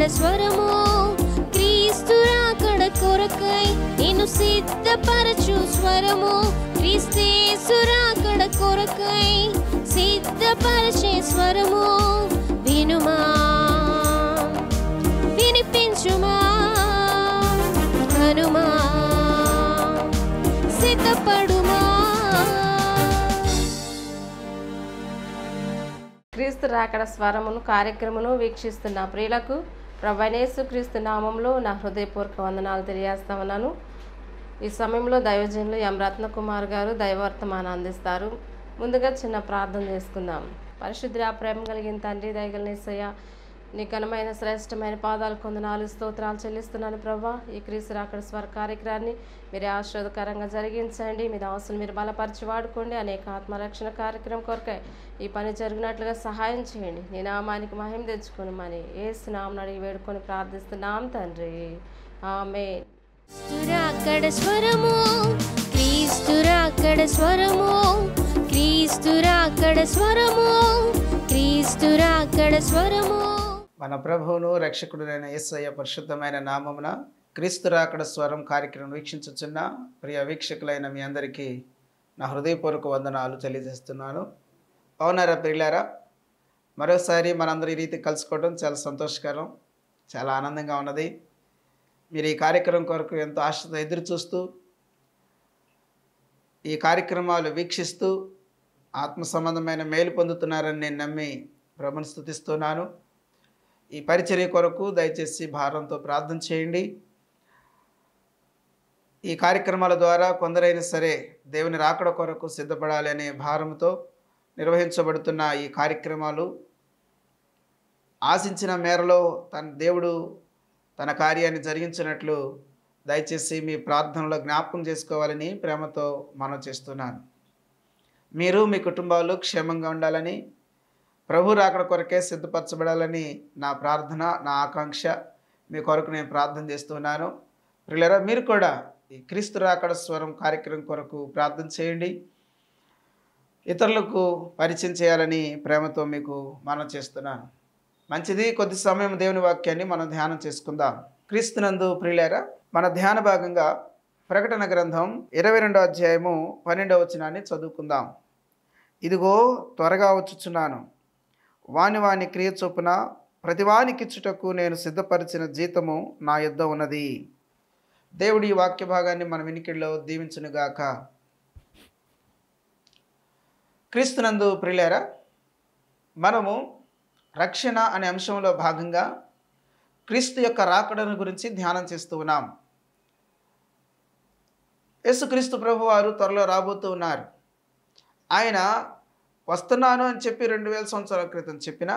కీర్తన స్వరము క్రీస్తు రాకడ కొరకై నేను సిద్ధపరచు స్వరము క్రీస్తేసు రాకడ కొరకై సిద్ధపరచే స్వరము వినుమా వినిపించుమా హనుమా సిద్ధపడుమా క్రీస్తు రాకడ స్వరమును కార్యక్రమను వీక్షిస్తున్న ప్రియులకు క్రీస్తు నామంలో నా హృదయపూర్వక వందనాలు తెలియజేస్తా ఉన్నాను ఈ సమయంలో దైవజనులు ఎం రత్నకుమార్ గారు దైవర్తమానం అందిస్తారు ముందుగా చిన్న ప్రార్థన చేసుకుందాం ఆ ప్రేమ కలిగిన తండ్రి దయగలనేసయ్య నీ ఘనమైన శ్రేష్టమైన పాదాలు కొందనాలు స్తోత్రాలు చెల్లిస్తున్నాను ప్రభా ఈ క్రీస్తు రాకడ స్వర కార్యక్రమాన్ని మీరు ఆశీర్వదకరంగా జరిగించండి మీ దాసులు మీరు బలపరిచి వాడుకోండి అనేక ఆత్మరక్షణ కార్యక్రమం కొరకై ఈ పని జరిగినట్లుగా సహాయం చేయండి నీ నామానికి మహిమ తెచ్చుకుని మని స్నామం అడిగి వేడుకొని ప్రార్థిస్తున్నాం తండ్రి ఆమె అక్కడ స్వరము క్రీస్తురా అక్కడ స్వరము క్రీస్తురా అక్కడ స్వరము క్రీస్తురా అక్కడ స్వరము మన ప్రభువును రక్షకుడునైన యేసయ్య పరిశుద్ధమైన నామమున క్రీస్తు రాకడ స్వరం కార్యక్రమం వీక్షించుచున్న ప్రియ వీక్షకులైన మీ అందరికీ నా హృదయపూర్వక వందనాలు తెలియజేస్తున్నాను అవునారా ప్రియులారా మరోసారి ఈ రీతి కలుసుకోవడం చాలా సంతోషకరం చాలా ఆనందంగా ఉన్నది మీరు ఈ కార్యక్రమం కొరకు ఎంతో ఆశతో ఎదురు చూస్తూ ఈ కార్యక్రమాలు వీక్షిస్తూ ఆత్మ సంబంధమైన మేలు పొందుతున్నారని నేను నమ్మి ప్రభుని స్థుతిస్తున్నాను ఈ పరిచర్య కొరకు దయచేసి భారంతో ప్రార్థన చేయండి ఈ కార్యక్రమాల ద్వారా కొందరైనా సరే దేవుని రాకడ కొరకు సిద్ధపడాలి అనే భారంతో నిర్వహించబడుతున్న ఈ కార్యక్రమాలు ఆశించిన మేరలో తన దేవుడు తన కార్యాన్ని జరిగించినట్లు దయచేసి మీ ప్రార్థనలో జ్ఞాపకం చేసుకోవాలని ప్రేమతో మనం చేస్తున్నాను మీరు మీ కుటుంబాలు క్షేమంగా ఉండాలని ప్రభు రాకడ కొరకే సిద్ధపరచబడాలని నా ప్రార్థన నా ఆకాంక్ష మీ కొరకు నేను ప్రార్థన చేస్తున్నాను ప్రియులరా మీరు కూడా ఈ క్రీస్తు రాకడ స్వరం కార్యక్రమం కొరకు ప్రార్థన చేయండి ఇతరులకు పరిచయం చేయాలని ప్రేమతో మీకు మనం చేస్తున్నాను మంచిది కొద్ది సమయం దేవుని వాక్యాన్ని మనం ధ్యానం చేసుకుందాం క్రీస్తునందు ప్రిలేరా మన ధ్యాన భాగంగా ప్రకటన గ్రంథం ఇరవై రెండో అధ్యాయము పన్నెండవ వచనాన్ని చదువుకుందాం ఇదిగో త్వరగా వచ్చుచున్నాను వాని వాని క్రియ చొప్పున ప్రతివానికిచ్చుటకు నేను సిద్ధపరిచిన జీతము నా యుద్ధ ఉన్నది దేవుడి ఈ వాక్య భాగాన్ని మన వినికిడిలో దీవించునుగాక క్రీస్తునందు ప్రిలేరా మనము రక్షణ అనే అంశంలో భాగంగా క్రీస్తు యొక్క రాకడను గురించి ధ్యానం చేస్తూ ఉన్నాం యేసుక్రీస్తు ప్రభు వారు త్వరలో రాబోతూ ఉన్నారు ఆయన వస్తున్నాను అని చెప్పి రెండు వేల సంవత్సరాల క్రితం చెప్పినా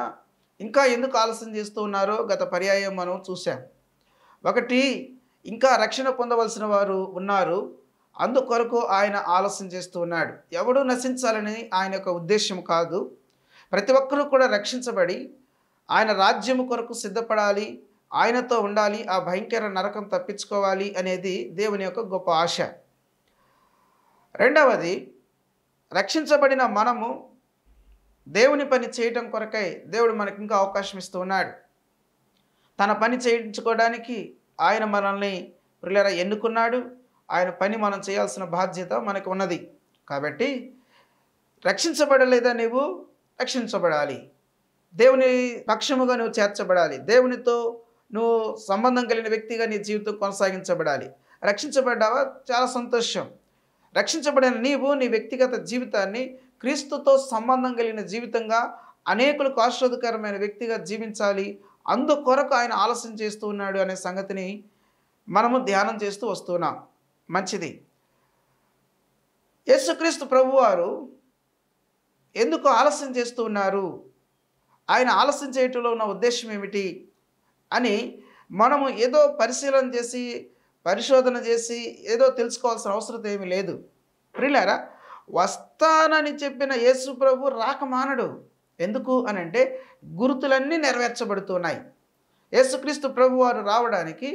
ఇంకా ఎందుకు ఆలస్యం చేస్తూ ఉన్నారో గత పర్యాయం మనం చూసాం ఒకటి ఇంకా రక్షణ పొందవలసిన వారు ఉన్నారు అందుకొరకు ఆయన ఆలస్యం చేస్తూ ఉన్నాడు ఎవడు నశించాలని ఆయన యొక్క ఉద్దేశం కాదు ప్రతి ఒక్కరూ కూడా రక్షించబడి ఆయన రాజ్యము కొరకు సిద్ధపడాలి ఆయనతో ఉండాలి ఆ భయంకర నరకం తప్పించుకోవాలి అనేది దేవుని యొక్క గొప్ప ఆశ రెండవది రక్షించబడిన మనము దేవుని పని చేయటం కొరకై దేవుడు మనకి ఇంకా అవకాశం ఇస్తూ ఉన్నాడు తన పని చేయించుకోవడానికి ఆయన మనల్ని ప్రియులరా ఎన్నుకున్నాడు ఆయన పని మనం చేయాల్సిన బాధ్యత మనకు ఉన్నది కాబట్టి రక్షించబడలేదా నీవు రక్షించబడాలి దేవుని పక్షముగా నువ్వు చేర్చబడాలి దేవునితో నువ్వు సంబంధం కలిగిన వ్యక్తిగా నీ జీవితం కొనసాగించబడాలి రక్షించబడ్డావా చాలా సంతోషం రక్షించబడిన నీవు నీ వ్యక్తిగత జీవితాన్ని క్రీస్తుతో సంబంధం కలిగిన జీవితంగా అనేకులకు ఆశ్రదకరమైన వ్యక్తిగా జీవించాలి అందుకొరకు ఆయన ఆలస్యం చేస్తూ ఉన్నాడు అనే సంగతిని మనము ధ్యానం చేస్తూ వస్తున్నాం మంచిది యేసుక్రీస్తు ప్రభువారు ఎందుకు ఆలస్యం చేస్తూ ఉన్నారు ఆయన ఆలస్యం చేయటంలో ఉన్న ఉద్దేశం ఏమిటి అని మనము ఏదో పరిశీలన చేసి పరిశోధన చేసి ఏదో తెలుసుకోవాల్సిన అవసరం ఏమీ లేదు ప్రిలారా వస్తానని చెప్పిన యేసు ప్రభు రాకమానడు ఎందుకు అని అంటే గుర్తులన్నీ నెరవేర్చబడుతున్నాయి యేసుక్రీస్తు ప్రభువారు రావడానికి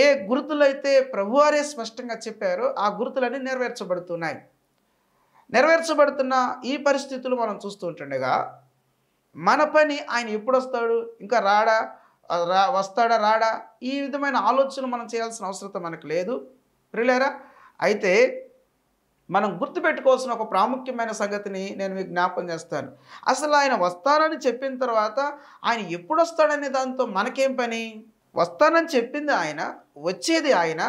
ఏ గుర్తులైతే ప్రభువారే స్పష్టంగా చెప్పారో ఆ గుర్తులన్నీ నెరవేర్చబడుతున్నాయి నెరవేర్చబడుతున్న ఈ పరిస్థితులు మనం చూస్తుంటుండగా మన పని ఆయన ఎప్పుడు వస్తాడు ఇంకా రాడా రా వస్తాడా రాడా ఈ విధమైన ఆలోచన మనం చేయాల్సిన అవసరం మనకు లేదు ప్రిలేరా అయితే మనం గుర్తుపెట్టుకోవాల్సిన ఒక ప్రాముఖ్యమైన సంగతిని నేను మీకు జ్ఞాపం చేస్తాను అసలు ఆయన వస్తానని చెప్పిన తర్వాత ఆయన ఎప్పుడు వస్తాడనే దాంతో మనకేం పని వస్తానని చెప్పింది ఆయన వచ్చేది ఆయన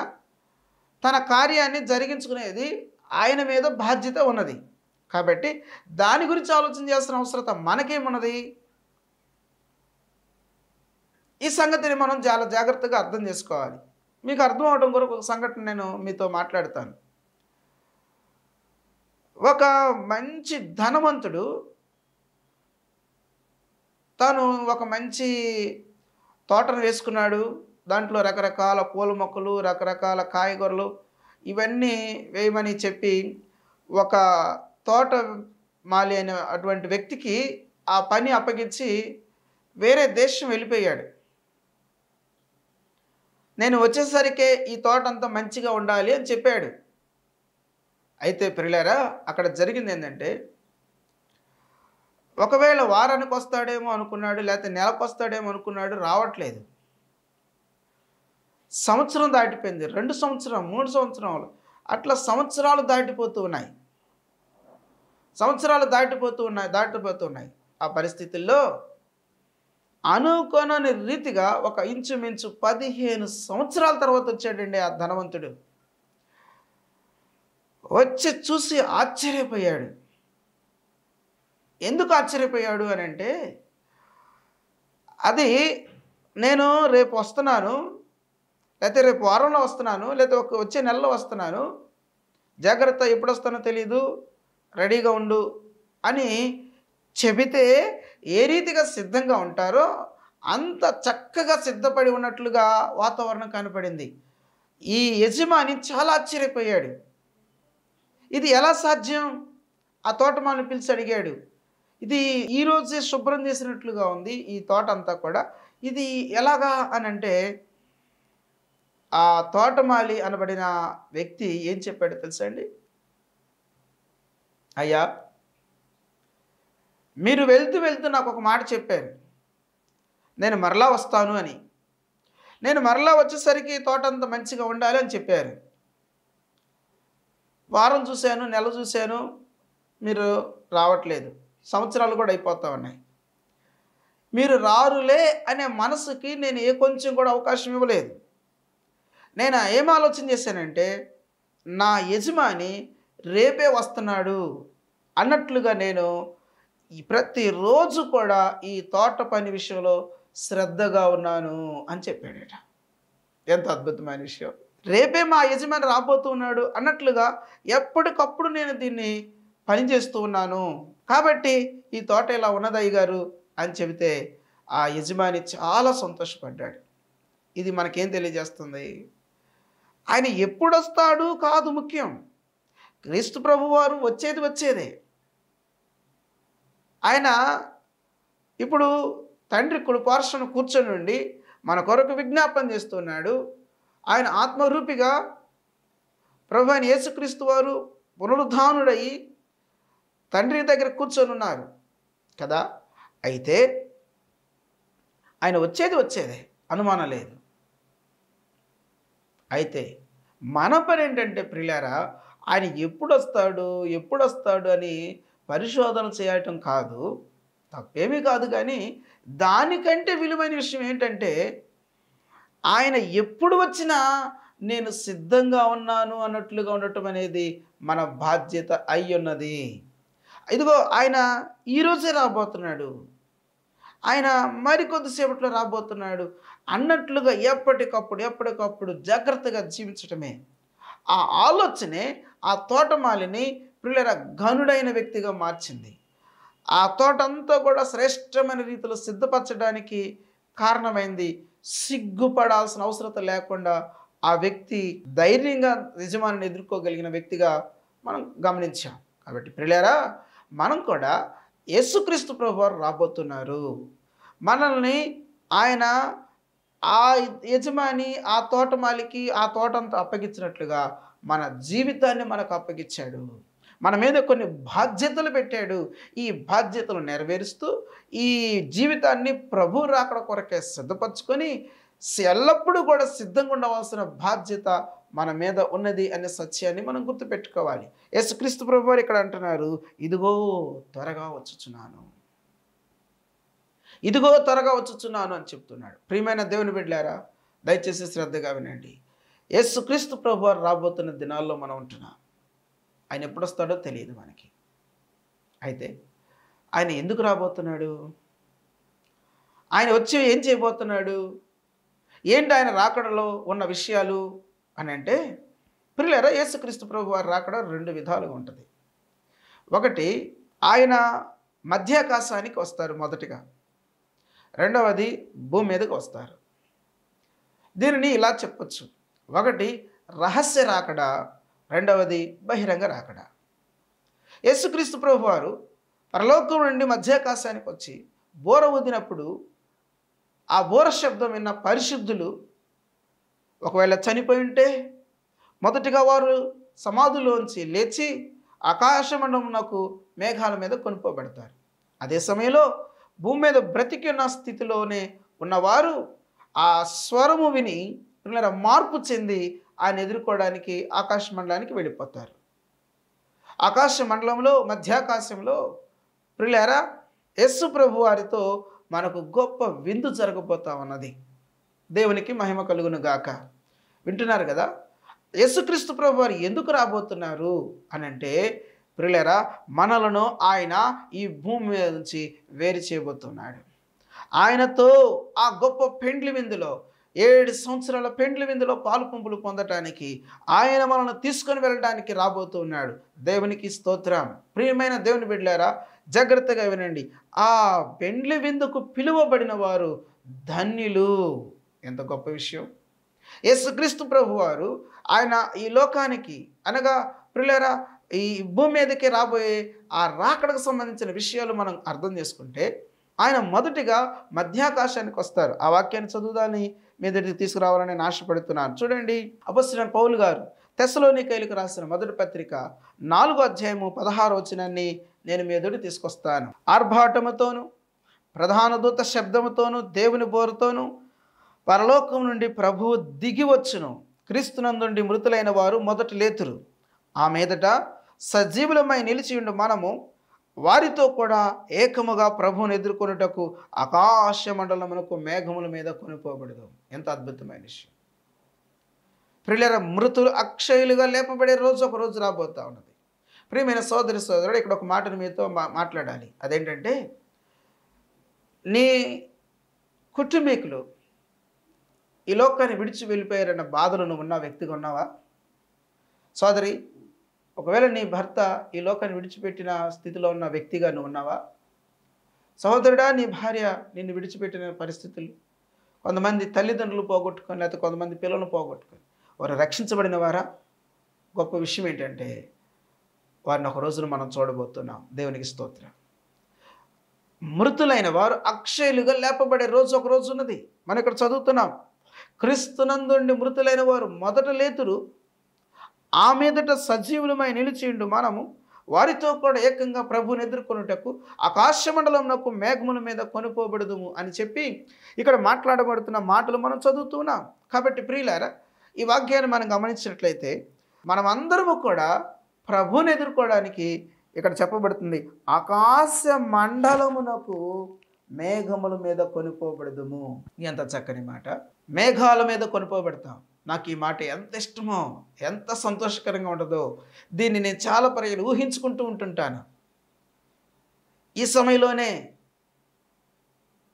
తన కార్యాన్ని జరిగించుకునేది ఆయన మీద బాధ్యత ఉన్నది కాబట్టి దాని గురించి ఆలోచన చేయాల్సిన అవసరత మనకేమున్నది ఈ సంగతిని మనం చాలా జాగ్రత్తగా అర్థం చేసుకోవాలి మీకు అర్థం అవడం కొరకు ఒక సంఘటన నేను మీతో మాట్లాడతాను ఒక మంచి ధనవంతుడు తను ఒక మంచి తోటను వేసుకున్నాడు దాంట్లో రకరకాల పూల మొక్కలు రకరకాల కాయగూరలు ఇవన్నీ వేయమని చెప్పి ఒక తోట మాలి అనే అటువంటి వ్యక్తికి ఆ పని అప్పగించి వేరే దేశం వెళ్ళిపోయాడు నేను వచ్చేసరికే ఈ తోట అంతా మంచిగా ఉండాలి అని చెప్పాడు అయితే ప్రిలారా అక్కడ జరిగింది ఏంటంటే ఒకవేళ వారానికి వస్తాడేమో అనుకున్నాడు లేకపోతే నెలకు వస్తాడేమో అనుకున్నాడు రావట్లేదు సంవత్సరం దాటిపోయింది రెండు సంవత్సరం మూడు సంవత్సరాలు అట్లా సంవత్సరాలు దాటిపోతూ ఉన్నాయి సంవత్సరాలు దాటిపోతూ ఉన్నాయి దాటిపోతూ ఉన్నాయి ఆ పరిస్థితుల్లో అనుకోనని రీతిగా ఒక ఇంచుమించు పదిహేను సంవత్సరాల తర్వాత వచ్చాడండి ఆ ధనవంతుడు వచ్చి చూసి ఆశ్చర్యపోయాడు ఎందుకు ఆశ్చర్యపోయాడు అని అంటే అది నేను రేపు వస్తున్నాను లేకపోతే రేపు వారంలో వస్తున్నాను లేకపోతే ఒక వచ్చే నెలలో వస్తున్నాను జాగ్రత్త ఎప్పుడు వస్తానో తెలీదు రెడీగా ఉండు అని చెబితే ఏ రీతిగా సిద్ధంగా ఉంటారో అంత చక్కగా సిద్ధపడి ఉన్నట్లుగా వాతావరణం కనపడింది ఈ యజమాని చాలా ఆశ్చర్యపోయాడు ఇది ఎలా సాధ్యం ఆ తోటమాలిని పిలిచి అడిగాడు ఇది ఈరోజే శుభ్రం చేసినట్లుగా ఉంది ఈ తోట అంతా కూడా ఇది ఎలాగా అని అంటే ఆ తోటమాలి అనబడిన వ్యక్తి ఏం చెప్పాడు తెలుసా అండి అయ్యా మీరు వెళ్తూ వెళ్తూ నాకు ఒక మాట చెప్పారు నేను మరలా వస్తాను అని నేను మరలా వచ్చేసరికి తోట అంత మంచిగా ఉండాలి అని చెప్పారు వారం చూశాను నెల చూశాను మీరు రావట్లేదు సంవత్సరాలు కూడా అయిపోతా ఉన్నాయి మీరు రారులే అనే మనసుకి నేను ఏ కొంచెం కూడా అవకాశం ఇవ్వలేదు నేను ఏం ఆలోచన చేశానంటే నా యజమాని రేపే వస్తున్నాడు అన్నట్లుగా నేను ప్రతిరోజు కూడా ఈ తోట పని విషయంలో శ్రద్ధగా ఉన్నాను అని చెప్పాడట ఎంత అద్భుతమైన విషయం రేపే మా యజమాని రాబోతున్నాడు అన్నట్లుగా ఎప్పటికప్పుడు నేను దీన్ని పనిచేస్తూ ఉన్నాను కాబట్టి ఈ తోట ఇలా ఉన్నదయ్య గారు అని చెబితే ఆ యజమాని చాలా సంతోషపడ్డాడు ఇది మనకేం తెలియజేస్తుంది ఆయన ఎప్పుడొస్తాడు కాదు ముఖ్యం క్రీస్తు ప్రభువారు వచ్చేది వచ్చేదే ఆయన ఇప్పుడు తండ్రి కుడు పార్శ్వను కూర్చొని ఉండి మన కొరకు విజ్ఞాపన చేస్తున్నాడు ఆయన ఆత్మరూపిగా ప్రభు ఆయన యేసుక్రీస్తు వారు పునరుద్ధానుడయి తండ్రి దగ్గర కూర్చొని ఉన్నారు కదా అయితే ఆయన వచ్చేది వచ్చేదే అనుమానం లేదు అయితే మన పని ఏంటంటే ప్రిలారా ఆయన ఎప్పుడు వస్తాడు ఎప్పుడు వస్తాడు అని పరిశోధన చేయటం కాదు తప్పేమీ కాదు కానీ దానికంటే విలువైన విషయం ఏంటంటే ఆయన ఎప్పుడు వచ్చినా నేను సిద్ధంగా ఉన్నాను అన్నట్లుగా ఉండటం అనేది మన బాధ్యత అయ్యున్నది ఇదిగో ఆయన ఈరోజే రాబోతున్నాడు ఆయన మరికొద్దిసేపట్లో రాబోతున్నాడు అన్నట్లుగా ఎప్పటికప్పుడు ఎప్పటికప్పుడు జాగ్రత్తగా జీవించటమే ఆ ఆలోచనే ఆ తోటమాలిని పిల్లల ఘనుడైన వ్యక్తిగా మార్చింది ఆ తోటంతా కూడా శ్రేష్టమైన రీతిలో సిద్ధపరచడానికి కారణమైంది సిగ్గుపడాల్సిన అవసరత లేకుండా ఆ వ్యక్తి ధైర్యంగా యజమానిని ఎదుర్కోగలిగిన వ్యక్తిగా మనం గమనించాం కాబట్టి ప్రియులారా మనం కూడా యేసుక్రీస్తు ప్రభువారు రాబోతున్నారు మనల్ని ఆయన ఆ యజమాని ఆ తోటమాలికి ఆ తోటంతా అప్పగించినట్లుగా మన జీవితాన్ని మనకు అప్పగించాడు మన మీద కొన్ని బాధ్యతలు పెట్టాడు ఈ బాధ్యతలు నెరవేరుస్తూ ఈ జీవితాన్ని ప్రభు రాకడ కొరకే సిద్ధపరచుకొని ఎల్లప్పుడూ కూడా సిద్ధంగా ఉండవలసిన బాధ్యత మన మీద ఉన్నది అనే సత్యాన్ని మనం గుర్తుపెట్టుకోవాలి యేసుక్రీస్తు ప్రభు వారు ఇక్కడ అంటున్నారు ఇదిగో త్వరగా వచ్చుచున్నాను ఇదిగో త్వరగా వచ్చుచున్నాను అని చెప్తున్నాడు ప్రియమైన దేవుని బిడ్డారా దయచేసి శ్రద్ధగా వినండి యేసుక్రీస్తు ప్రభు రాబోతున్న దినాల్లో మనం ఉంటున్నాం ఆయన ఎప్పుడు వస్తాడో తెలియదు మనకి అయితే ఆయన ఎందుకు రాబోతున్నాడు ఆయన వచ్చి ఏం చేయబోతున్నాడు ఏంటి ఆయన రాకడలో ఉన్న విషయాలు అని అంటే పిల్లరా యేసుక్రీస్తు ప్రభు వారు రాకడ రెండు విధాలుగా ఉంటుంది ఒకటి ఆయన మధ్యాకాశానికి వస్తారు మొదటిగా రెండవది భూమి మీదకి వస్తారు దీనిని ఇలా చెప్పచ్చు ఒకటి రహస్య రాకడా రెండవది బహిరంగ రాకడ యేసుక్రీస్తు ప్రభు వారు పరలోకం నుండి మధ్యాకాశానికి వచ్చి బోర ఊదినప్పుడు ఆ బోర శబ్దం విన్న పరిశుద్ధులు ఒకవేళ చనిపోయి ఉంటే మొదటిగా వారు సమాధిలోంచి లేచి ఆకాశమండమునకు మేఘాల మీద కొనుక్కోబెడతారు అదే సమయంలో భూమి మీద బ్రతికి ఉన్న స్థితిలోనే ఉన్నవారు ఆ స్వరము విని మార్పు చెంది ఆయన ఎదుర్కోవడానికి ఆకాశ మండలానికి వెళ్ళిపోతారు ఆకాశ మండలంలో మధ్యాకాశంలో ప్రిలారా యస్సు ప్రభు వారితో మనకు గొప్ప విందు జరగబోతా ఉన్నది దేవునికి మహిమ కలుగును గాక వింటున్నారు కదా యేసుక్రీస్తు ప్రభు వారు ఎందుకు రాబోతున్నారు అని అంటే ప్రియులరా మనలను ఆయన ఈ భూమి మీద నుంచి వేరు చేయబోతున్నాడు ఆయనతో ఆ గొప్ప పెండ్లి విందులో ఏడు సంవత్సరాల పెండ్ల విందులో పాలు పంపులు పొందటానికి ఆయన మనల్ని తీసుకొని వెళ్ళడానికి రాబోతున్నాడు దేవునికి స్తోత్రం ప్రియమైన దేవుని బిడ్డారా జాగ్రత్తగా వినండి ఆ పెండ్లి విందుకు పిలువబడిన వారు ధన్యులు ఎంత గొప్ప విషయం యేసుక్రీస్తు ప్రభు వారు ఆయన ఈ లోకానికి అనగా ప్రిలేరా ఈ భూమి మీదకి రాబోయే ఆ రాకడకు సంబంధించిన విషయాలు మనం అర్థం చేసుకుంటే ఆయన మొదటిగా మధ్యాకాశానికి వస్తారు ఆ వాక్యాన్ని చదువుదాని మీ దగ్గరికి తీసుకురావాలని నాశపడుతున్నాను చూడండి అపస్తున్న పౌల్ గారు కైలుకు రాసిన మొదటి పత్రిక నాలుగో అధ్యాయము పదహారు వచనాన్ని నేను మీ ఎదుటి తీసుకొస్తాను ఆర్భాటముతోనూ ప్రధాన దూత శబ్దముతోనూ దేవుని బోరుతోనూ పరలోకం నుండి ప్రభువు దిగి వచ్చును క్రీస్తునందుండి మృతులైన వారు మొదట లేతురు ఆ మీదట సజీవులమై నిలిచి ఉండు మనము వారితో కూడా ఏకముగా ప్రభువుని ఎదుర్కొనుటకు ఆకాశ మండలమునకు మేఘముల మీద కొనిపోబడదు ఎంత అద్భుతమైన విషయం ప్రియుల మృతులు అక్షయులుగా లేపబడే రోజు ఒక రోజు రాబోతా ఉన్నది ప్రియమైన సోదరి సోదరుడు ఇక్కడ ఒక మాటను మీతో మాట్లాడాలి అదేంటంటే నీ కుటుంబీకులు ఈ లోకాన్ని విడిచి వెళ్ళిపోయారన్న బాధలు నువ్వు ఉన్న వ్యక్తిగా ఉన్నావా సోదరి ఒకవేళ నీ భర్త ఈ లోకాన్ని విడిచిపెట్టిన స్థితిలో ఉన్న వ్యక్తిగా నువ్వు ఉన్నావా సహోదరుడా నీ భార్య నిన్ను విడిచిపెట్టిన పరిస్థితులు కొంతమంది తల్లిదండ్రులు పోగొట్టుకొని లేకపోతే కొంతమంది పిల్లలను పోగొట్టుకొని వారు రక్షించబడిన వారా గొప్ప విషయం ఏంటంటే వారిని ఒక రోజున మనం చూడబోతున్నాం దేవునికి స్తోత్రం మృతులైన వారు అక్షయులుగా లేపబడే రోజు ఒక రోజు ఉన్నది మనం ఇక్కడ చదువుతున్నాం క్రీస్తునందుండి మృతులైన వారు మొదట లేతురు ఆ మీదట సజీవులమై నిలిచిండు మనము వారితో కూడా ఏకంగా ప్రభుని ఎదుర్కొనుటకు ఆకాశమండలంనకు మేఘముల మీద కొనుకోబడదుము అని చెప్పి ఇక్కడ మాట్లాడబడుతున్న మాటలు మనం చదువుతున్నాం కాబట్టి ప్రియులారా ఈ వాక్యాన్ని మనం గమనించినట్లయితే మనమందరము కూడా ప్రభువుని ఎదుర్కోవడానికి ఇక్కడ చెప్పబడుతుంది ఆకాశ మండలమునకు మేఘముల మీద కొనుకోబడదుము ఎంత చక్కని మాట మేఘాల మీద కొనుకోబడతాం నాకు ఈ మాట ఎంత ఇష్టమో ఎంత సంతోషకరంగా ఉంటుందో దీన్ని నేను చాలా పర్యాలు ఊహించుకుంటూ ఉంటుంటాను ఈ సమయంలోనే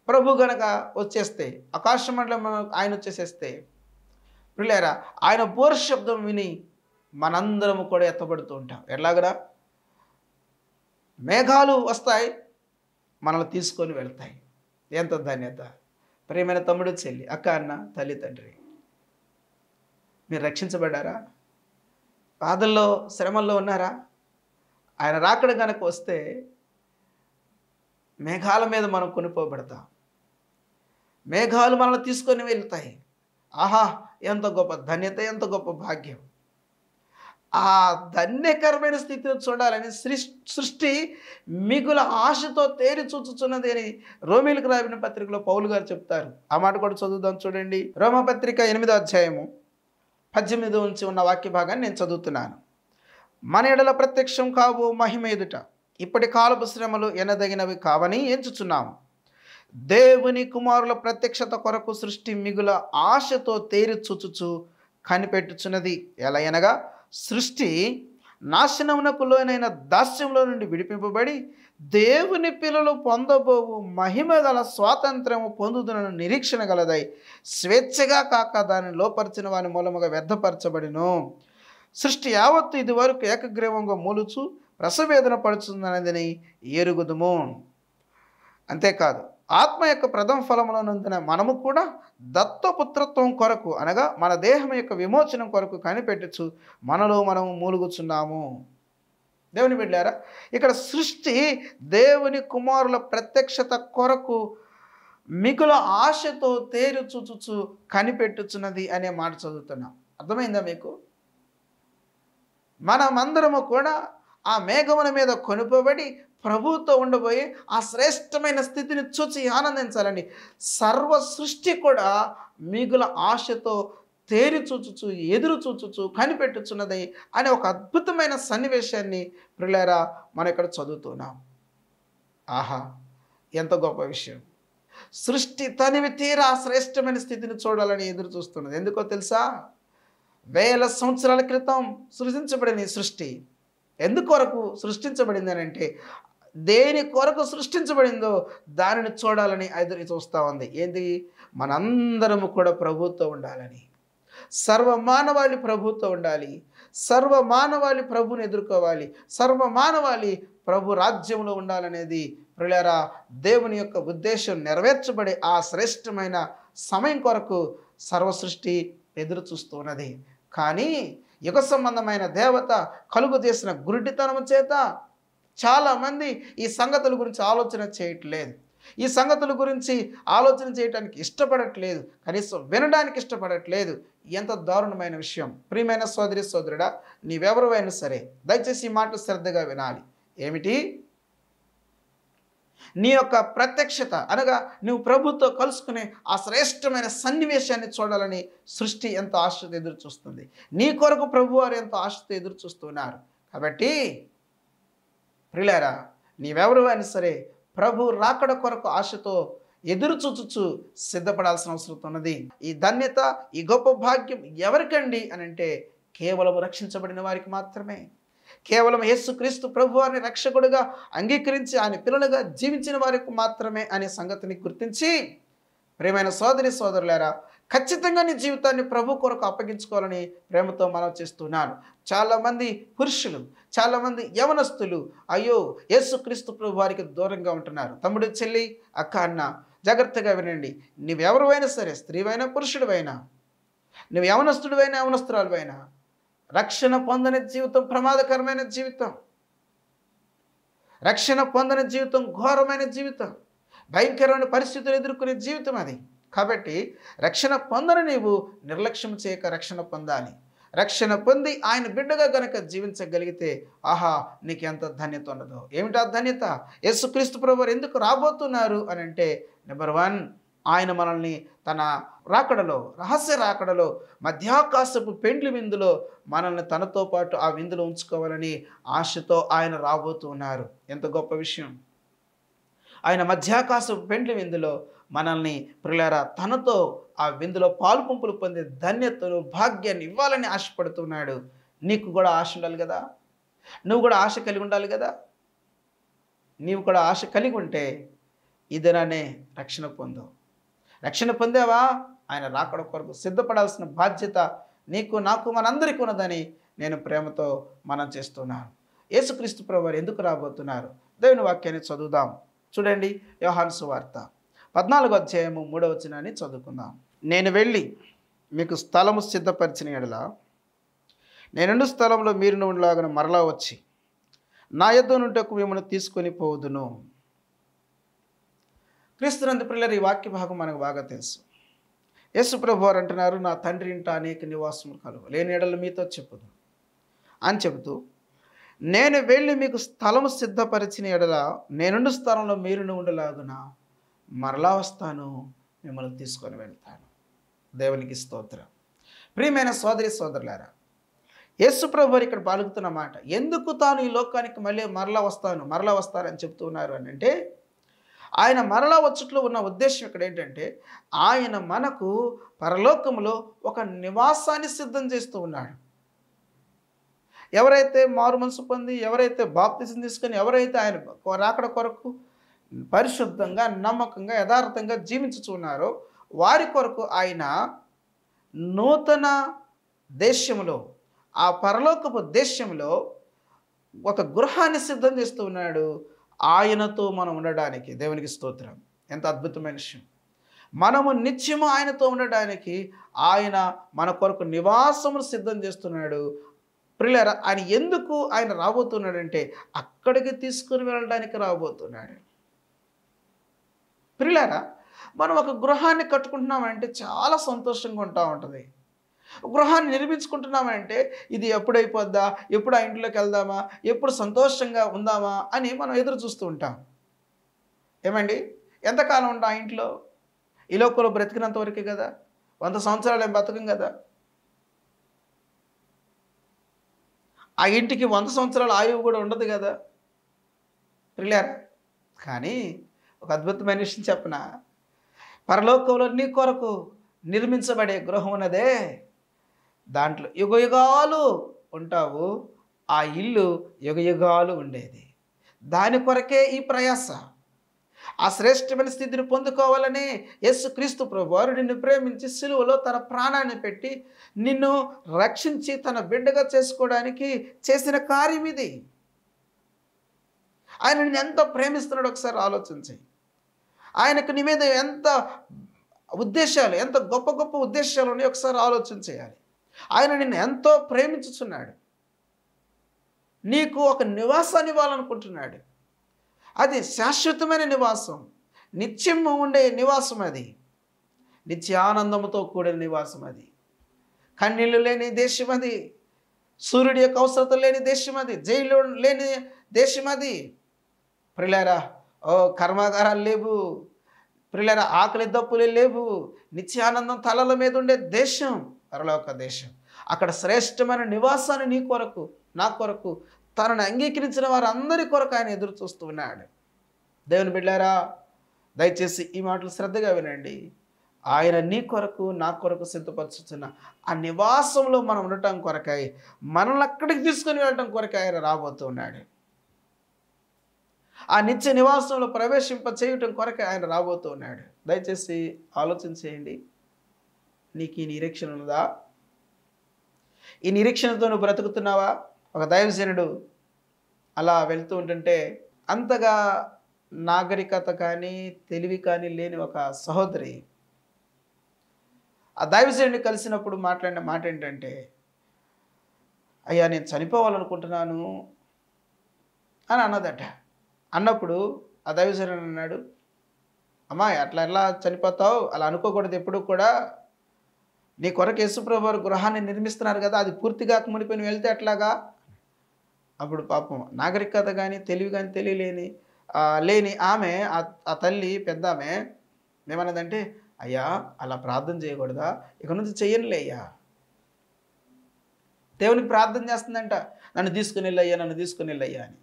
ప్రభు గనక వచ్చేస్తే ఆకాశ మండలం ఆయన వచ్చేసేస్తే పిల్లారా ఆయన పూర్వ శబ్దం విని మనందరము కూడా ఎత్తబడుతూ ఉంటాం ఎలాగరా మేఘాలు వస్తాయి మనల్ని తీసుకొని వెళ్తాయి ఎంత ధన్యత ప్రేమైన తమ్ముడు చెల్లి అక్క అన్న తల్లి తండ్రి మీరు రక్షించబడ్డారా బాధల్లో శ్రమల్లో ఉన్నారా ఆయన రాకడ కనుక వస్తే మేఘాల మీద మనం కొనిపోబడతాం మేఘాలు మనల్ని తీసుకొని వెళ్తాయి ఆహా ఎంత గొప్ప ధన్యత ఎంత గొప్ప భాగ్యం ఆ ధన్యకరమైన స్థితిని చూడాలని సృష్టి మిగుల ఆశతో తేరి చూచుచున్నది అని రోమిలకు రాబిన పత్రికలో పౌలు గారు చెప్తారు ఆ మాట కూడా చదువుదాం చూడండి రోమపత్రిక ఎనిమిదో అధ్యాయము పద్దెనిమిది నుంచి ఉన్న వాక్య భాగాన్ని నేను చదువుతున్నాను మన ఎడల ప్రత్యక్షం కావు మహిమ ఎదుట ఇప్పటి కాలపు శ్రమలు ఎనదగినవి కావని ఎంచుచున్నాము దేవుని కుమారుల ప్రత్యక్షత కొరకు సృష్టి మిగుల ఆశతో తేరిచూచుచు కనిపెట్టుచున్నది ఎలా అనగా సృష్టి నాశనమునకు లోనైన దాస్యంలో నుండి విడిపింపబడి దేవుని పిల్లలు పొందబోవు మహిమ గల స్వాతంత్రము పొందుతున్న నిరీక్షణ గలదై స్వేచ్ఛగా కాక దాన్ని లోపరిచిన వాని మూలముగా వ్యర్థపరచబడిను సృష్టి యావత్తు ఇది వరకు ఏకగ్రీవంగా మూలుచు రసవేదన పడుచుందనేదని ఎరుగుదుము అంతేకాదు ఆత్మ యొక్క ప్రథమ ఫలములో నందిన మనము కూడా దత్తపుత్రత్వం కొరకు అనగా మన దేహం యొక్క విమోచనం కొరకు కనిపెట్టచ్చు మనలో మనము మూలుగుచున్నాము దేవుని బిడ్డారా ఇక్కడ సృష్టి దేవుని కుమారుల ప్రత్యక్షత కొరకు మిగుల ఆశతో తేరు చూచుచు కనిపెట్టుచున్నది అనే మాట చదువుతున్నాం అర్థమైందా మీకు మనమందరము కూడా ఆ మేఘముల మీద కొనుపబడి ప్రభుత్వం ఉండబోయి ఆ శ్రేష్టమైన స్థితిని చూచి ఆనందించాలని సర్వ సృష్టి కూడా మిగుల ఆశతో తేరి చూచుచు ఎదురు చూచుచు కనిపెట్టుచున్నది అనే ఒక అద్భుతమైన సన్నివేశాన్ని ప్రిలేరా మనం ఇక్కడ చదువుతున్నాం ఆహా ఎంత గొప్ప విషయం సృష్టి తనివి తీరా శ్రేష్టమైన స్థితిని చూడాలని ఎదురు చూస్తున్నది ఎందుకో తెలుసా వేల సంవత్సరాల క్రితం సృజించబడిన సృష్టి ఎందుకొరకు సృష్టించబడింది అని అంటే దేని కొరకు సృష్టించబడిందో దానిని చూడాలని ఎదురు చూస్తూ ఉంది ఏంది మనందరము కూడా ప్రభుత్వం ఉండాలని సర్వ మానవాళి ప్రభుతో ఉండాలి సర్వ మానవాళి ప్రభుని ఎదుర్కోవాలి సర్వమానవాళి ప్రభు రాజ్యంలో ఉండాలనేది ప్రిలరా దేవుని యొక్క ఉద్దేశం నెరవేర్చబడే ఆ శ్రేష్టమైన సమయం కొరకు సర్వసృష్టి ఎదురు చూస్తున్నది కానీ యుగ సంబంధమైన దేవత కలుగు చేసిన గురుడితనం చేత చాలామంది ఈ సంగతుల గురించి ఆలోచన చేయట్లేదు ఈ సంగతుల గురించి ఆలోచన చేయడానికి ఇష్టపడట్లేదు కనీసం వినడానికి ఇష్టపడట్లేదు ఎంత దారుణమైన విషయం ప్రియమైన సోదరి సోదరుడా నీవెవరువైనా సరే దయచేసి ఈ మాట శ్రద్ధగా వినాలి ఏమిటి నీ యొక్క ప్రత్యక్షత అనగా నువ్వు ప్రభుత్వం కలుసుకునే ఆ శ్రేష్టమైన సన్నివేశాన్ని చూడాలని సృష్టి ఎంతో ఆశ్రత ఎదురు చూస్తుంది నీ కొరకు ప్రభువారు ఎంతో ఆశ్రత ఎదురు చూస్తున్నారు కాబట్టి ప్రిలారా నీవెవరు అయినా సరే ప్రభు రాకడ కొరకు ఆశతో ఎదురు చూచుచు సిద్ధపడాల్సిన అవసరం ఉన్నది ఈ ధన్యత ఈ గొప్ప భాగ్యం ఎవరికండి అని అంటే కేవలం రక్షించబడిన వారికి మాత్రమే కేవలం యేసుక్రీస్తు ప్రభు రక్షకుడుగా అంగీకరించి ఆయన పిల్లలుగా జీవించిన వారికి మాత్రమే అనే సంగతిని గుర్తించి ప్రేమైన సోదరి సోదరులారా ఖచ్చితంగా నీ జీవితాన్ని ప్రభు కొరకు అప్పగించుకోవాలని ప్రేమతో మనం చేస్తున్నాను చాలామంది పురుషులు చాలామంది యవనస్తులు అయ్యో యేసుక్రీస్తు ప్రభు వారికి దూరంగా ఉంటున్నారు తమ్ముడు చెల్లి అక్క అన్న జాగ్రత్తగా వినండి అయినా సరే స్త్రీవైనా పురుషుడివైనా నువ్వు యవనస్తుడివైనా యవనస్తురాలువైనా రక్షణ పొందని జీవితం ప్రమాదకరమైన జీవితం రక్షణ పొందని జీవితం ఘోరమైన జీవితం భయంకరమైన పరిస్థితులు ఎదుర్కొనే జీవితం అది కాబట్టి రక్షణ పొందని నీవు నిర్లక్ష్యం చేయక రక్షణ పొందాలి రక్షణ పొంది ఆయన బిడ్డగా గనక జీవించగలిగితే ఆహా నీకు ఎంత ధన్యత ఉండదు ఏమిటా ధన్యత యేసుక్రీస్తు ప్రభువారు ఎందుకు రాబోతున్నారు అని అంటే నెంబర్ వన్ ఆయన మనల్ని తన రాకడలో రహస్య రాకడలో మధ్యాకాశపు పెండ్లి విందులో మనల్ని తనతో పాటు ఆ విందులో ఉంచుకోవాలని ఆశతో ఆయన రాబోతున్నారు ఎంత గొప్ప విషయం ఆయన మధ్యాకాశపు పెండ్లి విందులో మనల్ని ప్రిలారా తనతో ఆ విందులో పాలు పంపులు పొందే ధన్యతను భాగ్యాన్ని ఇవ్వాలని ఆశపడుతున్నాడు నీకు కూడా ఆశ ఉండాలి కదా నువ్వు కూడా ఆశ కలిగి ఉండాలి కదా నీవు కూడా ఆశ కలిగి ఉంటే ఇదిననే రక్షణ పొందు రక్షణ పొందావా ఆయన రాకడ కొరకు సిద్ధపడాల్సిన బాధ్యత నీకు నాకు మనందరికీ ఉన్నదని నేను ప్రేమతో మనం చేస్తున్నాను యేసుక్రీస్తు ప్రభు ఎందుకు రాబోతున్నారు దేవుని వాక్యాన్ని చదువుదాం చూడండి యోహాన్సు వార్త పద్నాలుగు అధ్యాయము మూడవ వచ్చినాన్ని చదువుకుందాం నేను వెళ్ళి మీకు స్థలము సిద్ధపరిచిన ఎడల నేనుండు స్థలంలో మీరు ఉండలాగను మరలా వచ్చి నా యొద్ద నుంటకు మిమ్మల్ని తీసుకొని పోదును క్రీస్తునందు పిల్లలు ఈ వాక్య భాగం మనకు బాగా తెలుసు యేసుప్రభు వారు అంటున్నారు నా తండ్రి ఇంట అనేక నివాసములు కలుగు లేని ఎడలు మీతో చెప్పుదు అని చెబుతూ నేను వెళ్ళి మీకు స్థలము సిద్ధపరిచిన ఎడల నేనుండు స్థలంలో మీరు ఉండలాగునా మరలా వస్తాను మిమ్మల్ని తీసుకొని వెళ్తాను దేవునికి స్తోత్రం ప్రియమైన సోదరి సోదరులారా యేసుప్రభు ఇక్కడ పాలుగుతున్న మాట ఎందుకు తాను ఈ లోకానికి మళ్ళీ మరలా వస్తాను మరలా వస్తానని చెప్తున్నారు అని అంటే ఆయన మరలా వచ్చట్లో ఉన్న ఉద్దేశం ఇక్కడ ఏంటంటే ఆయన మనకు పరలోకంలో ఒక నివాసాన్ని సిద్ధం చేస్తూ ఉన్నాడు ఎవరైతే మారు మనసు పొంది ఎవరైతే బాప్తిజం తీసుకొని ఎవరైతే ఆయన రాకడ కొరకు పరిశుద్ధంగా నమ్మకంగా యథార్థంగా జీవించుచున్నారో వారి కొరకు ఆయన నూతన దేశంలో ఆ పరలోకపు దేశంలో ఒక గృహాన్ని సిద్ధం చేస్తూ ఉన్నాడు ఆయనతో మనం ఉండడానికి దేవునికి స్తోత్రం ఎంత అద్భుతమైన విషయం మనము నిత్యము ఆయనతో ఉండడానికి ఆయన మన కొరకు నివాసమును సిద్ధం చేస్తున్నాడు ప్రిల్లర ఆయన ఎందుకు ఆయన రాబోతున్నాడంటే అక్కడికి తీసుకుని వెళ్ళడానికి రాబోతున్నాడు ప్రిలరా మనం ఒక గృహాన్ని కట్టుకుంటున్నామంటే చాలా సంతోషంగా ఉంటా ఉంటుంది గృహాన్ని నిర్మించుకుంటున్నామంటే ఇది ఎప్పుడైపోద్దా ఎప్పుడు ఆ ఇంట్లోకి వెళ్దామా ఎప్పుడు సంతోషంగా ఉందామా అని మనం ఎదురు చూస్తూ ఉంటాం ఏమండి ఎంతకాలం ఉంటాం ఆ ఇంట్లో ఈ లోకంలో బ్రతికినంత వరకే కదా వంద సంవత్సరాలు ఏం బతకం కదా ఆ ఇంటికి వంద సంవత్సరాల ఆయువు కూడా ఉండదు కదా ప్రిలేరా కానీ ఒక అద్భుతమైన విషయం చెప్పిన పరలోకంలో నీ కొరకు నిర్మించబడే గృహం ఉన్నదే దాంట్లో యుగ యుగాలు ఉంటావు ఆ ఇల్లు యుగ యుగాలు ఉండేది దాని కొరకే ఈ ప్రయాస ఆ శ్రేష్టమైన స్థితిని పొందుకోవాలని క్రీస్తు ప్రభువారు నిన్ను ప్రేమించి సులువులో తన ప్రాణాన్ని పెట్టి నిన్ను రక్షించి తన బిడ్డగా చేసుకోవడానికి చేసిన కార్యం ఇది ఆయన నిన్ను ఎంతో ప్రేమిస్తున్నాడు ఒకసారి ఆలోచించి ఆయనకు నీ ఎంత ఉద్దేశాలు ఎంత గొప్ప గొప్ప ఉద్దేశాలు ఉన్నాయి ఒకసారి ఆలోచన చేయాలి ఆయన నిన్ను ఎంతో ప్రేమించుచున్నాడు నీకు ఒక నివాసాన్ని ఇవ్వాలనుకుంటున్నాడు అది శాశ్వతమైన నివాసం నిత్యం ఉండే నివాసం అది నిత్య ఆనందంతో కూడిన నివాసం అది కన్నీళ్ళు లేని దేశం అది సూర్యుడి యొక్క అవసరత లేని దేశం అది జైలు లేని దేశం అది ప్రిలారా ఓ కర్మాగారాలు లేవు పిల్లల ఆకలి దప్పులు లేవు నిత్యానందం తలల మీద ఉండే దేశం పరలోక దేశం అక్కడ శ్రేష్టమైన నివాసాన్ని నీ కొరకు నా కొరకు తనను అంగీకరించిన వారందరి కొరకు ఆయన ఎదురు చూస్తూ ఉన్నాడు దేవుని బిడ్డారా దయచేసి ఈ మాటలు శ్రద్ధగా వినండి ఆయన నీ కొరకు నా కొరకు సిద్ధపరుచుతున్న ఆ నివాసంలో మనం ఉండటం కొరకాయి మనల్ని అక్కడికి తీసుకొని వెళ్ళటం కొరకాయ ఆయన రాబోతున్నాడు ఆ నిత్య నివాసంలో ప్రవేశింప చేయటం కొరకే ఆయన రాబోతూ ఉన్నాడు దయచేసి ఆలోచన చేయండి నీకు ఈ నిరీక్షణ ఉందా ఈ నిరీక్షణతో నువ్వు బ్రతుకుతున్నావా ఒక దైవజనుడు అలా వెళ్తూ ఉంటుంటే అంతగా నాగరికత కానీ తెలివి కానీ లేని ఒక సహోదరి ఆ దైవజనుడిని కలిసినప్పుడు మాట్లాడిన మాట ఏంటంటే అయ్యా నేను చనిపోవాలనుకుంటున్నాను అని అన్నదట అన్నప్పుడు ఆ దైవసేన అన్నాడు అమ్మా అట్లా ఎలా చనిపోతావు అలా అనుకోకూడదు ఎప్పుడు కూడా నీ కొరకు యేసుప్రభు వారు గృహాన్ని నిర్మిస్తున్నారు కదా అది పూర్తిగా మునిపోయిన వెళ్తే అట్లాగా అప్పుడు పాపం నాగరికత కానీ తెలివి కానీ తెలియలేని లేని ఆమె ఆ తల్లి పెద్ద ఆమె ఏమన్నదంటే అయ్యా అలా ప్రార్థన చేయకూడదా ఇక నుంచి చెయ్యనులే అయ్యా దేవునికి ప్రార్థన చేస్తుందంట నన్ను తీసుకుని వెళ్ళయ్యా నన్ను తీసుకుని వెళ్ళయ్యా అని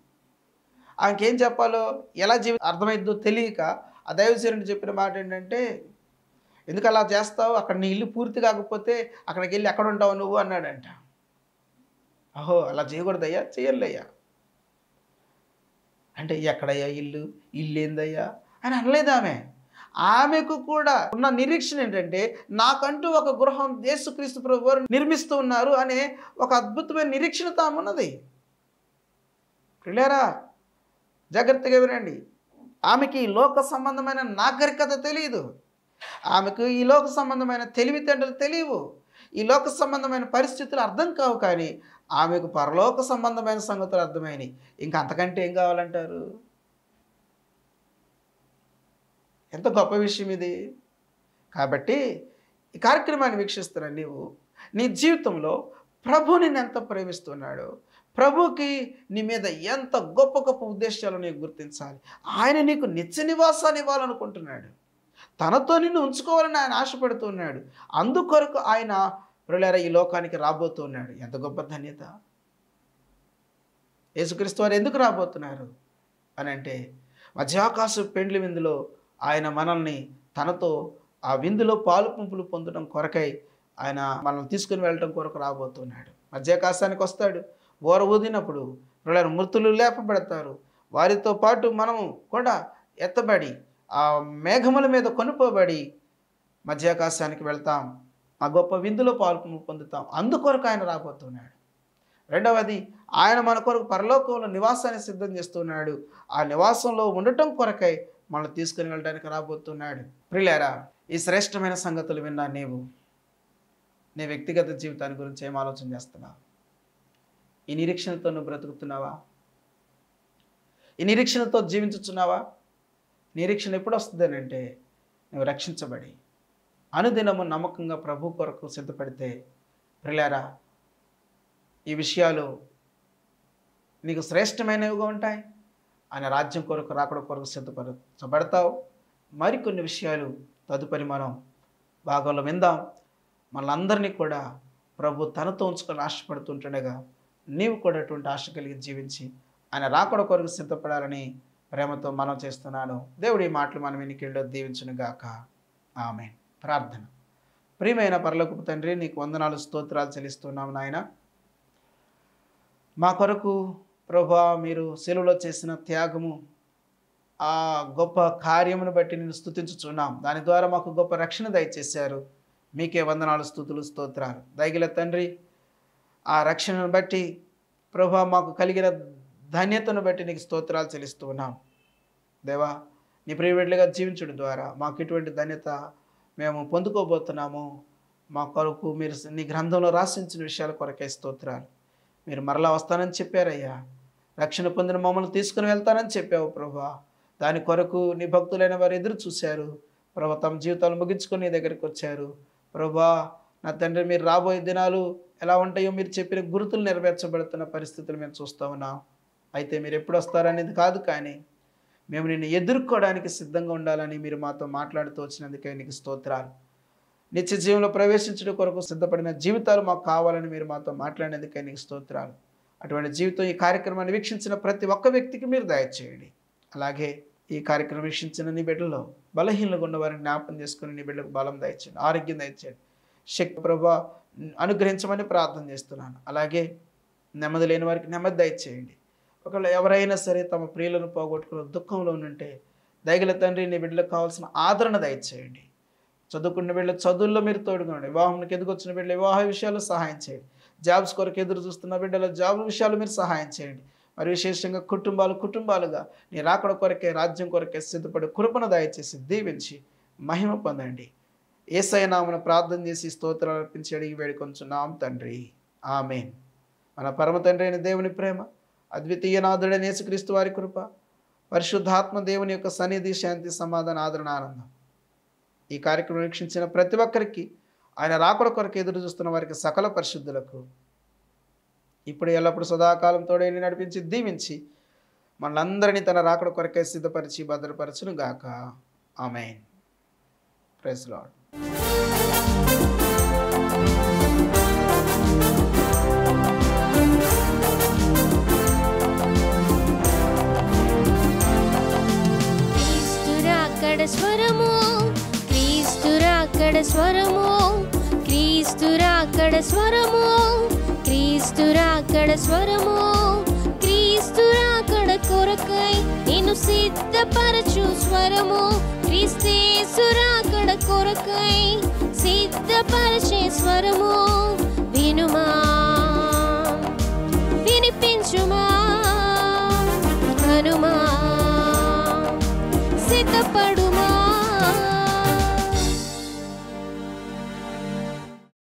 ఆమెకేం చెప్పాలో ఎలా జీవి అర్థమైందో తెలియక ఆ దైవశరణి చెప్పిన మాట ఏంటంటే ఎందుకు అలా చేస్తావు అక్కడ నీ ఇల్లు పూర్తి కాకపోతే అక్కడికి వెళ్ళి ఎక్కడ ఉంటావు నువ్వు అన్నాడంట అహో అలా చేయకూడదయ్యా చేయలేయ్యా అంటే ఎక్కడయ్యా ఇల్లు ఇల్లు ఏందయ్యా అని అనలేదు ఆమె ఆమెకు కూడా ఉన్న నిరీక్షణ ఏంటంటే నాకంటూ ఒక గృహం దేశక్రీస్తు ప్రభు వారు నిర్మిస్తూ ఉన్నారు అనే ఒక అద్భుతమైన నిరీక్షణ తామున్నది పిల్లారా జాగ్రత్తగా వినండి ఆమెకి ఈ లోక సంబంధమైన నాగరికత తెలియదు ఆమెకు ఈ లోక సంబంధమైన తెలివితేటలు తెలియవు ఈ లోక సంబంధమైన పరిస్థితులు అర్థం కావు కానీ ఆమెకు పరలోక సంబంధమైన సంగతులు అర్థమైనవి ఇంకా అంతకంటే ఏం కావాలంటారు ఎంత గొప్ప విషయం ఇది కాబట్టి ఈ కార్యక్రమాన్ని వీక్షిస్తున్న నీవు నీ జీవితంలో ప్రభుని ఎంత ప్రేమిస్తున్నాడో ప్రభుకి నీ మీద ఎంత గొప్ప గొప్ప ఉద్దేశాలు నీకు గుర్తించాలి ఆయన నీకు నిత్య నివాసాన్ని ఇవ్వాలనుకుంటున్నాడు తనతో నిన్ను ఉంచుకోవాలని ఆయన ఆశపడుతున్నాడు అందుకొరకు ఆయన ప్రలేర ఈ లోకానికి రాబోతున్నాడు ఎంత గొప్ప ధన్యత యేసుక్రీస్తు వారు ఎందుకు రాబోతున్నారు అని అంటే మధ్యాకాశ పెండ్లి విందులో ఆయన మనల్ని తనతో ఆ విందులో పాలు పంపులు పొందడం కొరకై ఆయన మనల్ని తీసుకుని వెళ్ళడం కొరకు రాబోతున్నాడు మధ్యాకాశానికి వస్తాడు బోర ఊదినప్పుడు ప్రళయ మృతులు లేపబడతారు వారితో పాటు మనము కూడా ఎత్తబడి ఆ మేఘముల మీద కొనుక్కోబడి మధ్యాకాశానికి వెళ్తాం ఆ గొప్ప విందులో పాలు పొందుతాం అందుకొరకు ఆయన రాబోతున్నాడు రెండవది ఆయన మన కొరకు పరలోకంలో నివాసాన్ని సిద్ధం చేస్తున్నాడు ఆ నివాసంలో ఉండటం కొరకై మనల్ని తీసుకుని వెళ్ళడానికి రాబోతున్నాడు ప్రిలేరా ఈ శ్రేష్టమైన సంగతులు విన్నా నీవు నీ వ్యక్తిగత జీవితాన్ని గురించి ఏం ఆలోచన చేస్తున్నావు ఈ నిరీక్షణతో నువ్వు బ్రతుకుతున్నావా ఈ నిరీక్షణతో జీవించుచున్నావా నిరీక్షణ ఎప్పుడు అంటే నువ్వు రక్షించబడి అనుదినము నమ్మకంగా ప్రభు కొరకు సిద్ధపడితే ప్రిలారా ఈ విషయాలు నీకు శ్రేష్టమైనవిగా ఉంటాయి ఆయన రాజ్యం కొరకు రాకడ కొరకు సిద్ధపరచబడతావు మరికొన్ని విషయాలు తదుపరి మనం భాగంలో విందాం మనందరినీ కూడా ప్రభు తనతో ఉంచుకొని ఆశపడుతుంటుండగా నీవు కూడా అటువంటి ఆశ కలిగి జీవించి ఆయన రాకడ కొరకు సిద్ధపడాలని ప్రేమతో మనం చేస్తున్నాను దేవుడి మాటలు మనం ఎన్నికల్లో దీవించునుగాక ఆమె ప్రార్థన ప్రియమైన పర్లకు తండ్రి నీకు వందనాలు స్తోత్రాలు చెల్లిస్తున్నాము నాయన మా కొరకు ప్రభా మీరు సెలవులో చేసిన త్యాగము ఆ గొప్ప కార్యమును బట్టి నేను స్థుతించుచున్నాం దాని ద్వారా మాకు గొప్ప రక్షణ దయచేశారు మీకే వందనాలు స్థుతులు స్తోత్రాలు దయగిల తండ్రి ఆ రక్షణను బట్టి ప్రభా మాకు కలిగిన ధన్యతను బట్టి నీకు స్తోత్రాలు చెల్లిస్తూ ఉన్నాం దేవా నీ ప్రియవేట్లుగా జీవించడం ద్వారా మాకు ఇటువంటి ధన్యత మేము పొందుకోబోతున్నాము మా కొరకు మీరు నీ గ్రంథంలో రాసించిన విషయాల కొరకే స్తోత్రాలు మీరు మరలా వస్తానని చెప్పారయ్యా రక్షణ పొందిన మమ్మల్ని తీసుకుని వెళ్తానని చెప్పావు ప్రభా దాని కొరకు నీ భక్తులైన వారు ఎదురు చూశారు ప్రభా తమ జీవితాలు ముగించుకొని నీ దగ్గరికి వచ్చారు ప్రభా నా తండ్రి మీరు రాబోయే దినాలు ఎలా ఉంటాయో మీరు చెప్పిన గుర్తులు నెరవేర్చబడుతున్న పరిస్థితులు మేము చూస్తూ ఉన్నాం అయితే మీరు ఎప్పుడు వస్తారనేది కాదు కానీ మేము నిన్ను ఎదుర్కోవడానికి సిద్ధంగా ఉండాలని మీరు మాతో మాట్లాడుతూ వచ్చినందుకే నీకు స్తోత్రాలు నిత్య జీవంలో ప్రవేశించడం కొరకు సిద్ధపడిన జీవితాలు మాకు కావాలని మీరు మాతో మాట్లాడినందుకే నీకు స్తోత్రాలు అటువంటి జీవితం ఈ కార్యక్రమాన్ని వీక్షించిన ప్రతి ఒక్క వ్యక్తికి మీరు దయచేయండి అలాగే ఈ కార్యక్రమం వీక్షించిన నీ బిడ్డలో బలహీనలుగా ఉన్న వారిని జ్ఞాపం చేసుకుని నీ బిడ్డలకు బలం దయచేయండి ఆరోగ్యం దయచేయండి శక్తి ప్రభా అనుగ్రహించమని ప్రార్థన చేస్తున్నాను అలాగే నెమ్మది లేని వారికి నెమ్మది దయచేయండి ఒకవేళ ఎవరైనా సరే తమ ప్రియులను పోగొట్టుకున్న దుఃఖంలో ఉంటే దయగల తండ్రి నీ బిడ్డలకు కావాల్సిన ఆదరణ దయచేయండి చదువుకున్న బిడ్డల చదువుల్లో మీరు తోడుకోండి ఎదుగు వచ్చిన బిడ్డల వివాహ విషయాలు సహాయం చేయండి జాబ్స్ కొరకు ఎదురు చూస్తున్న బిడ్డల జాబ్ విషయాలు మీరు సహాయం చేయండి మరి విశేషంగా కుటుంబాలు కుటుంబాలుగా నీ రాకడ కొరకే రాజ్యం కొరకే సిద్ధపడి కృపణ దయచేసి దీవించి మహిమ పొందండి నామను ప్రార్థన చేసి స్తోత్రాలు అర్పించి అడిగి వేడుకొంచున్నాం తండ్రి ఆమె మన పరమ తండ్రి అయిన దేవుని ప్రేమ అద్వితీయ నాథుడైన యేసుక్రీస్తు వారి కృప పరిశుద్ధాత్మ దేవుని యొక్క సన్నిధి శాంతి సమాధాన ఆదరణ ఆనందం ఈ కార్యక్రమం వీక్షించిన ప్రతి ఒక్కరికి ఆయన రాకుల కొరకు ఎదురు చూస్తున్న వారికి సకల పరిశుద్ధులకు ఇప్పుడు ఎల్లప్పుడు సదాకాలంతో నడిపించి దీవించి మనందరినీ తన రాకుడ కొరకే సిద్ధపరిచి భద్రపరచును గాక ఆమెన్ ప్రెస్ లాడ్ స్వరము క్రీస్తురాకడ స్వరము క్రీస్తురాకడ స్వరము క్రీస్తు స్వరము క్రీస్తు రాకడ కొరకై నేను సిద్ధపరచు స్వరము క్రీస్తేసు రాకడ కొరకై సిద్ధపరచే స్వరము వినుమా వినిపించుమా కనుమా సిద్ధపడు